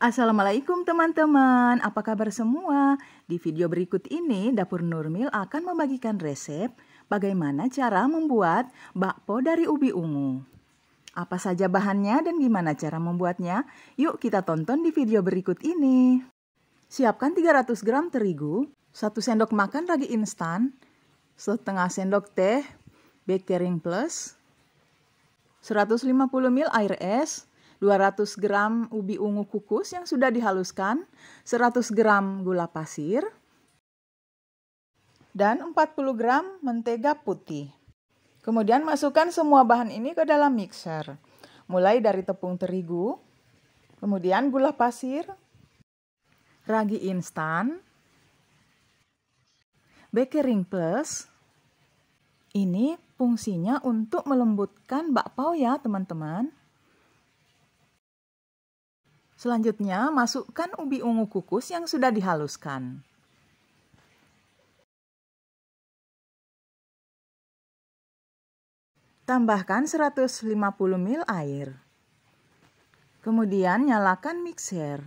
Assalamualaikum teman-teman, apa kabar semua? Di video berikut ini, Dapur Nurmil akan membagikan resep bagaimana cara membuat bakpo dari ubi ungu. Apa saja bahannya dan gimana cara membuatnya? Yuk kita tonton di video berikut ini. Siapkan 300 gram terigu, 1 sendok makan ragi instan, setengah sendok teh, baking plus, 150 ml air es, 200 gram ubi ungu kukus yang sudah dihaluskan, 100 gram gula pasir, dan 40 gram mentega putih. Kemudian masukkan semua bahan ini ke dalam mixer. Mulai dari tepung terigu, kemudian gula pasir, ragi instan, baking plus. Ini fungsinya untuk melembutkan bakpao ya teman-teman. Selanjutnya, masukkan ubi ungu kukus yang sudah dihaluskan. Tambahkan 150 ml air. Kemudian nyalakan mixer.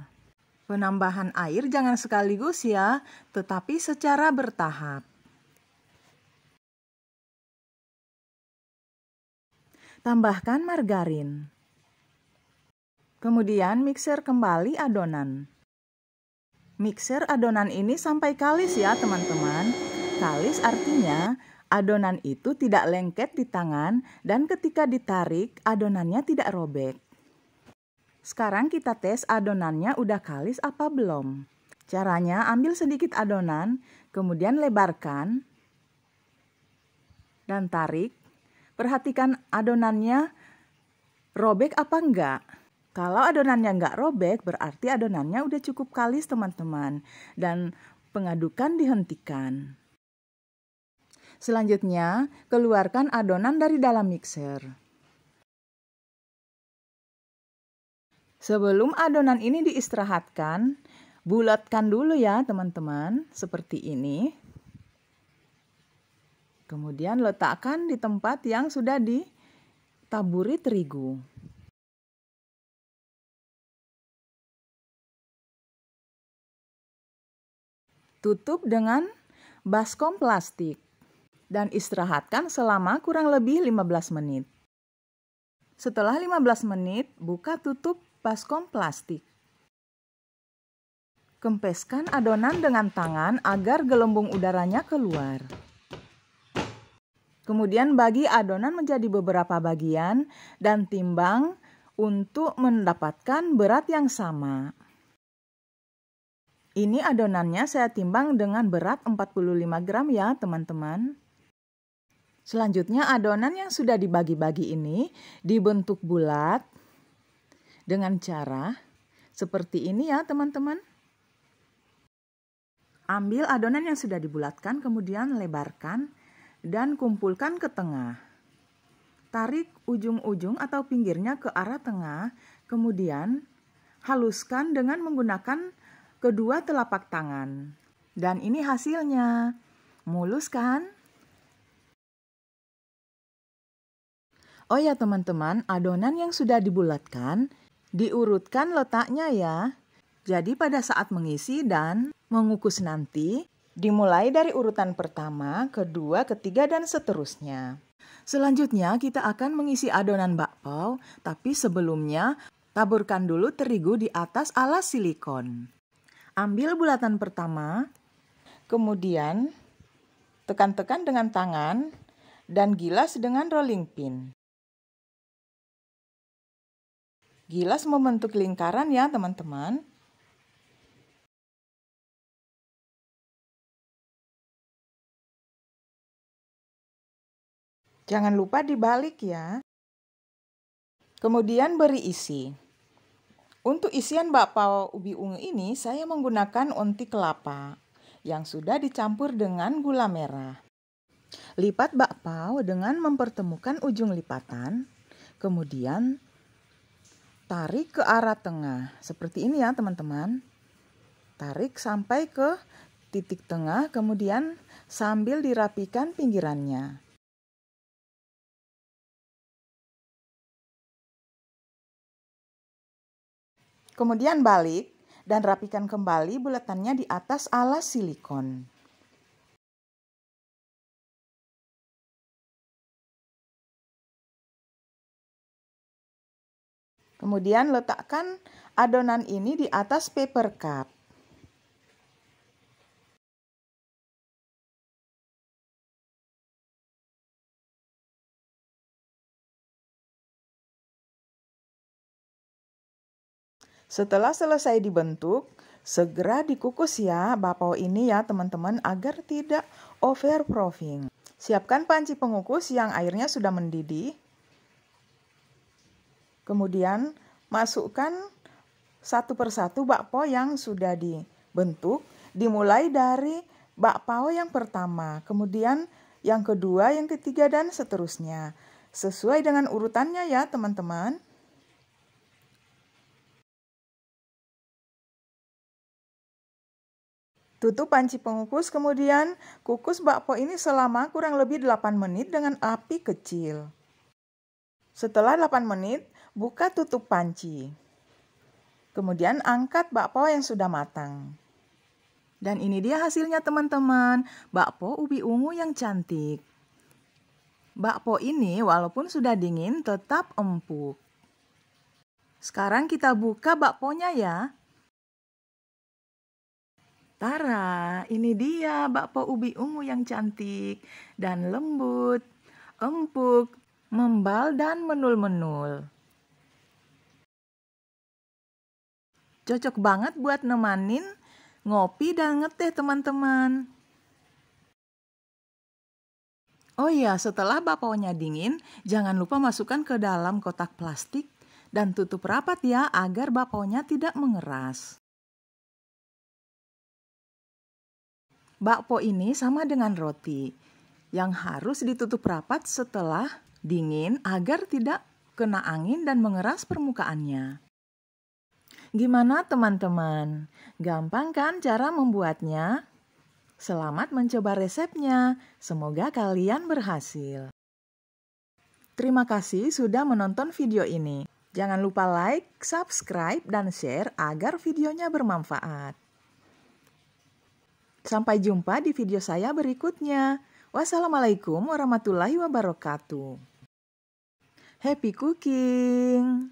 Penambahan air jangan sekaligus ya, tetapi secara bertahap. Tambahkan margarin. Kemudian mixer kembali adonan. Mixer adonan ini sampai kalis ya teman-teman. Kalis artinya adonan itu tidak lengket di tangan dan ketika ditarik adonannya tidak robek. Sekarang kita tes adonannya udah kalis apa belum. Caranya ambil sedikit adonan, kemudian lebarkan dan tarik. Perhatikan adonannya robek apa enggak. Kalau adonannya nggak robek, berarti adonannya udah cukup kalis teman-teman. Dan pengadukan dihentikan. Selanjutnya, keluarkan adonan dari dalam mixer. Sebelum adonan ini diistirahatkan, bulatkan dulu ya teman-teman, seperti ini. Kemudian letakkan di tempat yang sudah ditaburi terigu. Tutup dengan baskom plastik dan istirahatkan selama kurang lebih 15 menit. Setelah 15 menit, buka tutup baskom plastik. Kempeskan adonan dengan tangan agar gelembung udaranya keluar. Kemudian bagi adonan menjadi beberapa bagian dan timbang untuk mendapatkan berat yang sama. Ini adonannya saya timbang dengan berat 45 gram ya teman-teman. Selanjutnya adonan yang sudah dibagi-bagi ini dibentuk bulat dengan cara seperti ini ya teman-teman. Ambil adonan yang sudah dibulatkan kemudian lebarkan dan kumpulkan ke tengah. Tarik ujung-ujung atau pinggirnya ke arah tengah kemudian haluskan dengan menggunakan kedua telapak tangan. Dan ini hasilnya. Mulus kan? Oh ya teman-teman, adonan yang sudah dibulatkan diurutkan letaknya ya. Jadi pada saat mengisi dan mengukus nanti, dimulai dari urutan pertama, kedua, ketiga, dan seterusnya. Selanjutnya kita akan mengisi adonan bakpao, tapi sebelumnya taburkan dulu terigu di atas alas silikon. Ambil bulatan pertama, kemudian tekan-tekan dengan tangan dan gilas dengan rolling pin. Gilas membentuk lingkaran ya teman-teman. Jangan lupa dibalik ya. Kemudian beri isi. Untuk isian bakpao ubi ungu ini saya menggunakan onti kelapa yang sudah dicampur dengan gula merah. Lipat bakpao dengan mempertemukan ujung lipatan, kemudian tarik ke arah tengah. Seperti ini ya teman-teman. Tarik sampai ke titik tengah, kemudian sambil dirapikan pinggirannya. Kemudian balik dan rapikan kembali buletannya di atas alas silikon. Kemudian letakkan adonan ini di atas paper cup. Setelah selesai dibentuk, segera dikukus ya bapau ini ya teman-teman agar tidak overproofing. Siapkan panci pengukus yang airnya sudah mendidih. Kemudian masukkan satu persatu bakpao yang sudah dibentuk. Dimulai dari bakpao yang pertama, kemudian yang kedua, yang ketiga, dan seterusnya. Sesuai dengan urutannya ya teman-teman. Tutup panci pengukus, kemudian kukus bakpao ini selama kurang lebih 8 menit dengan api kecil. Setelah 8 menit, buka tutup panci. Kemudian angkat bakpao yang sudah matang. Dan ini dia hasilnya teman-teman, bakpao ubi ungu yang cantik. Bakpao ini walaupun sudah dingin tetap empuk. Sekarang kita buka bakponya ya. Lara, ini dia bakpo ubi ungu yang cantik dan lembut, empuk, membal dan menul-menul. Cocok banget buat nemanin ngopi dan ngeteh teman-teman. Oh iya, setelah bakpaunya dingin, jangan lupa masukkan ke dalam kotak plastik dan tutup rapat ya agar bakpaunya tidak mengeras. bakpo ini sama dengan roti yang harus ditutup rapat setelah dingin agar tidak kena angin dan mengeras permukaannya. Gimana teman-teman? Gampang kan cara membuatnya? Selamat mencoba resepnya. Semoga kalian berhasil. Terima kasih sudah menonton video ini. Jangan lupa like, subscribe, dan share agar videonya bermanfaat. Sampai jumpa di video saya berikutnya. Wassalamualaikum warahmatullahi wabarakatuh. Happy cooking!